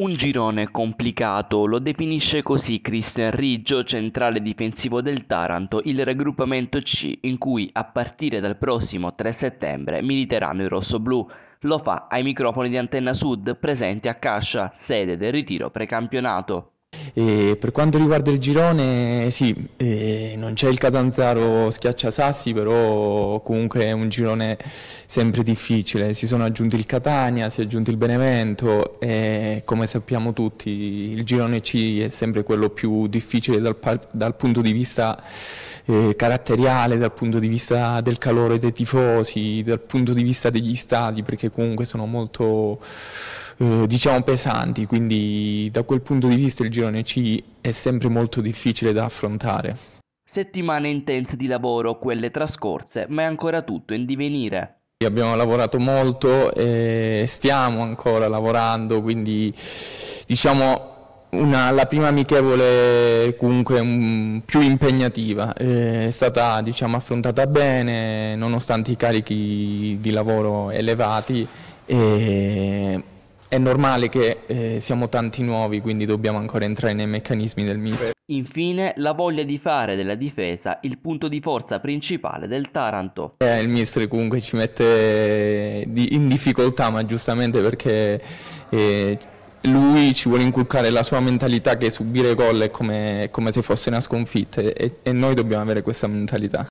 Un girone complicato, lo definisce così Cristian Riggio, centrale difensivo del Taranto, il raggruppamento C in cui a partire dal prossimo 3 settembre militeranno i rossoblù. Lo fa ai microfoni di Antenna Sud presenti a Cascia, sede del ritiro precampionato. E per quanto riguarda il girone, sì, eh, non c'è il Catanzaro schiacciasassi, però comunque è un girone sempre difficile. Si sono aggiunti il Catania, si è aggiunto il Benevento e come sappiamo tutti il girone C è sempre quello più difficile dal, dal punto di vista eh, caratteriale, dal punto di vista del calore dei tifosi, dal punto di vista degli stadi, perché comunque sono molto eh, diciamo pesanti, quindi da quel punto di vista il girone C è sempre molto difficile da affrontare. Settimane intense di lavoro quelle trascorse, ma è ancora tutto in divenire. Abbiamo lavorato molto e stiamo ancora lavorando, quindi diciamo una, la prima amichevole comunque um, più impegnativa, eh, è stata diciamo, affrontata bene nonostante i carichi di lavoro elevati e è normale che eh, siamo tanti nuovi, quindi dobbiamo ancora entrare nei meccanismi del mister. Infine, la voglia di fare della difesa il punto di forza principale del Taranto. Eh, il mister comunque ci mette eh, in difficoltà, ma giustamente perché eh, lui ci vuole inculcare la sua mentalità che subire gol è come, come se fosse una sconfitta e, e noi dobbiamo avere questa mentalità.